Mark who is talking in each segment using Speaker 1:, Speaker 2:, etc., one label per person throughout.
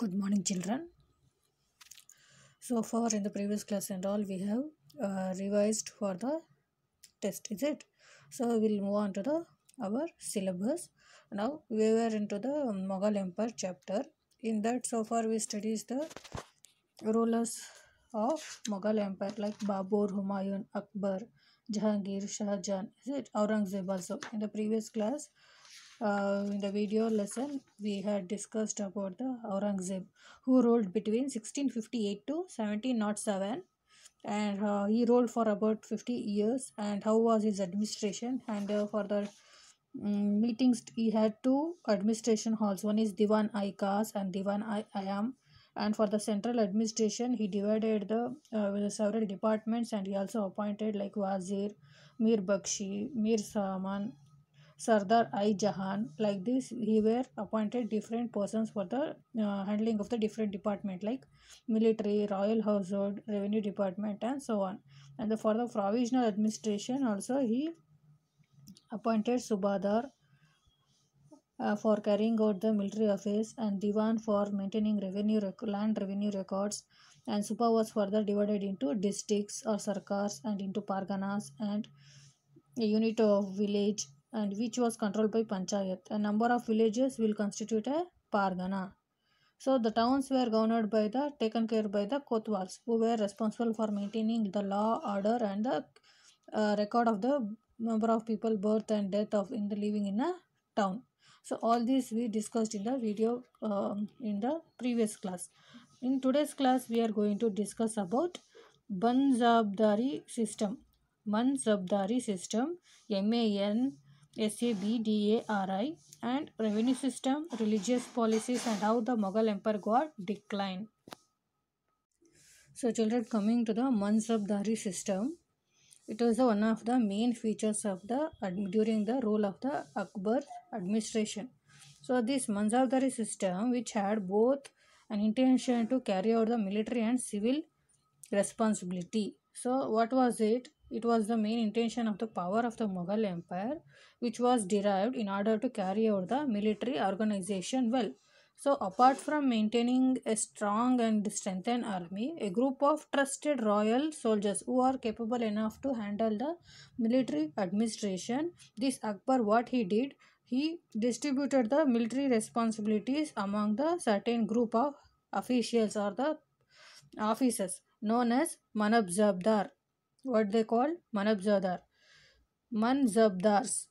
Speaker 1: good morning children so far in the previous class and all we have uh, revised for the test is it so we will move on to the our syllabus now we were into the mughal empire chapter in that so far we studied the rulers of mughal empire like babur humayun akbar jahangir Jahan, is it aurangzeb also in the previous class uh, in the video lesson, we had discussed about the Aurangzeb who ruled between 1658 to 1707 and uh, he ruled for about 50 years and how was his administration and uh, for the um, meetings he had two administration halls one is Divan Aikas and Divan I- Ayam and for the central administration he divided the uh, several departments and he also appointed like Wazir, Mir Bakshi, Mir Saman Sardar I Jahan. Like this, he were appointed different persons for the uh, handling of the different department like military, royal household, revenue department and so on. And the, for the provisional administration also he appointed Subadar uh, for carrying out the military affairs and Diwan for maintaining revenue rec- land revenue records and Supa was further divided into districts or sarkars and into parganas and a unit of village and which was controlled by panchayat. A number of villages will constitute a pargana. So the towns were governed by the taken care by the kotwals who were responsible for maintaining the law, order, and the uh, record of the number of people birth and death of in the living in a town. So all this we discussed in the video um, in the previous class. In today's class we are going to discuss about Banzabdari system. Manzabdari system M A N SABDARI and revenue system, religious policies and how the Mughal empire got decline. So children coming to the Mansabdari system, it was one of the main features of the during the rule of the Akbar administration. So this Mansabdari system which had both an intention to carry out the military and civil responsibility. So what was it? It was the main intention of the power of the Mughal Empire, which was derived in order to carry out the military organization well. So, apart from maintaining a strong and strengthened army, a group of trusted royal soldiers who are capable enough to handle the military administration, this Akbar, what he did, he distributed the military responsibilities among the certain group of officials or the officers known as Manabzabdar what they called Manabzadar. Manzabdars.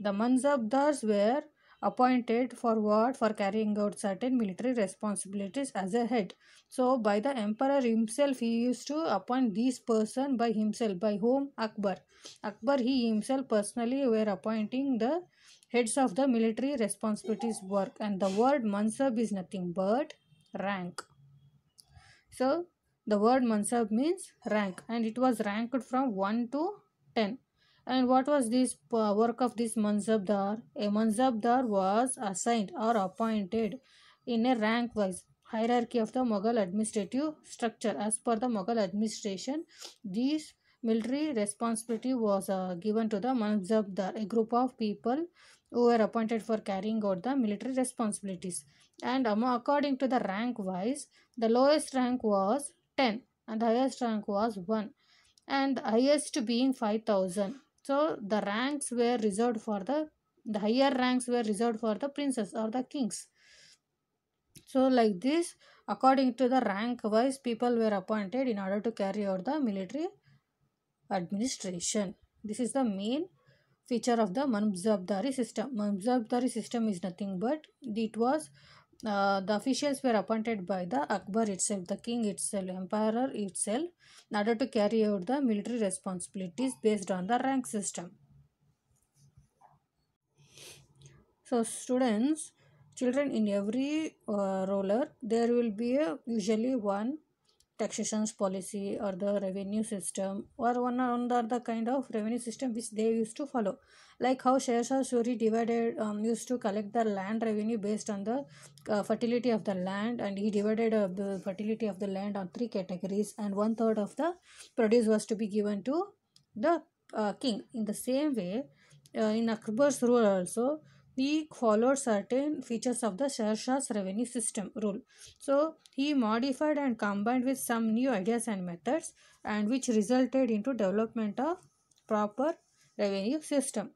Speaker 1: The Manzabdars were appointed for what? For carrying out certain military responsibilities as a head. So by the emperor himself, he used to appoint these person by himself. By whom? Akbar. Akbar, he himself personally were appointing the heads of the military responsibilities work. And the word Mansab is nothing but rank. So the word mansab means rank and it was ranked from 1 to 10. And what was this uh, work of this mansabdar? A mansabdar was assigned or appointed in a rank wise hierarchy of the Mughal administrative structure. As per the Mughal administration, these military responsibility was uh, given to the mansabdar, a group of people who were appointed for carrying out the military responsibilities. And um, according to the rank wise, the lowest rank was 10 and highest rank was 1 and highest being 5000 so the ranks were reserved for the the higher ranks were reserved for the princes or the kings so like this according to the rank wise people were appointed in order to carry out the military administration this is the main feature of the manzabdari system manzabdari system is nothing but it was uh, the officials were appointed by the Akbar itself, the king itself, emperor itself, in order to carry out the military responsibilities based on the rank system. So, students, children in every uh, roller, there will be a, usually one taxations policy or the revenue system or one or the kind of revenue system which they used to follow like how Suri divided um, used to collect the land revenue based on the uh, fertility of the land and he divided uh, the fertility of the land on three categories and one third of the produce was to be given to the uh, king in the same way uh, in Akbar's rule also he followed certain features of the Shah's revenue system rule. So he modified and combined with some new ideas and methods and which resulted into development of proper revenue system.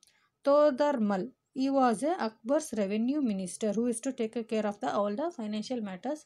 Speaker 1: Todar Mal, he was a Akbar's revenue minister who is to take care of the all the financial matters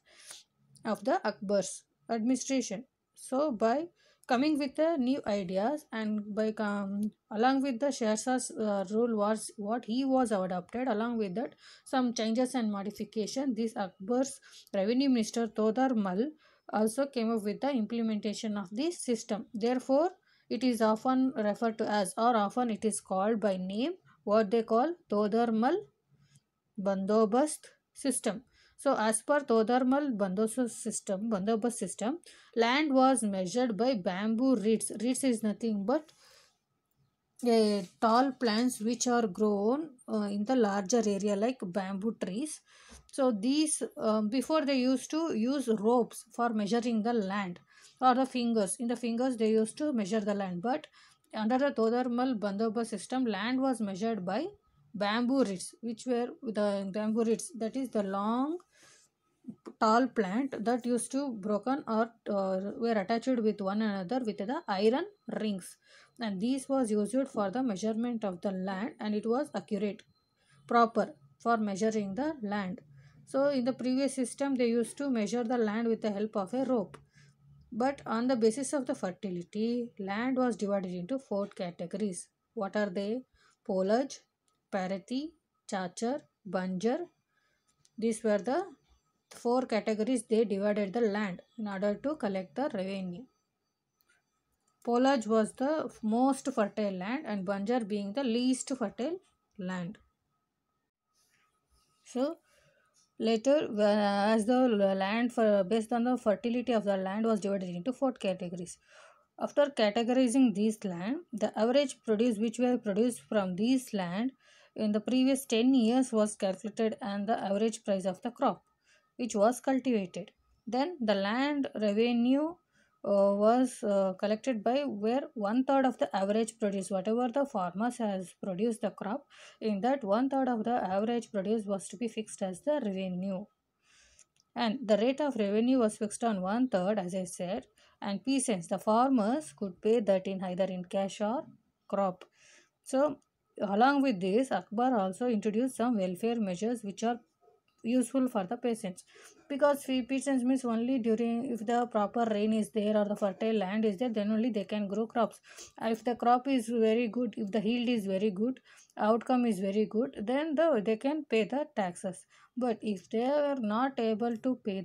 Speaker 1: of the Akbar's administration. So by coming with the new ideas and by um, along with the Shahs uh, rule was what he was adopted along with that some changes and modification this Akbar's revenue minister Todar Mal also came up with the implementation of this system therefore it is often referred to as or often it is called by name what they call Todar Mal Bandobast system so as per Todharmal Bandoso system, Bandobas system, land was measured by bamboo reeds. Reeds is nothing but uh, tall plants which are grown uh, in the larger area like bamboo trees. So these, um, before they used to use ropes for measuring the land or the fingers. In the fingers they used to measure the land. But under the Todharmal Bandoba system, land was measured by bamboo reeds which were the bamboo reeds that is the long tall plant that used to broken or uh, were attached with one another with the iron rings and this was used for the measurement of the land and it was accurate proper for measuring the land so in the previous system they used to measure the land with the help of a rope but on the basis of the fertility land was divided into four categories what are they polage parati chachar banjar these were the four categories they divided the land in order to collect the revenue. Polaj was the most fertile land and Banjar being the least fertile land. So later uh, as the land for based on the fertility of the land was divided into four categories. After categorizing these land, the average produce which were produced from these land in the previous 10 years was calculated and the average price of the crop which was cultivated. Then the land revenue uh, was uh, collected by where one third of the average produce whatever the farmers has produced the crop in that one third of the average produce was to be fixed as the revenue and the rate of revenue was fixed on one third as i said and peasants the farmers could pay that in either in cash or crop so along with this akbar also introduced some welfare measures which are useful for the patients because patients means only during if the proper rain is there or the fertile land is there then only they can grow crops uh, if the crop is very good if the yield is very good outcome is very good then the, they can pay the taxes but if they are not able to pay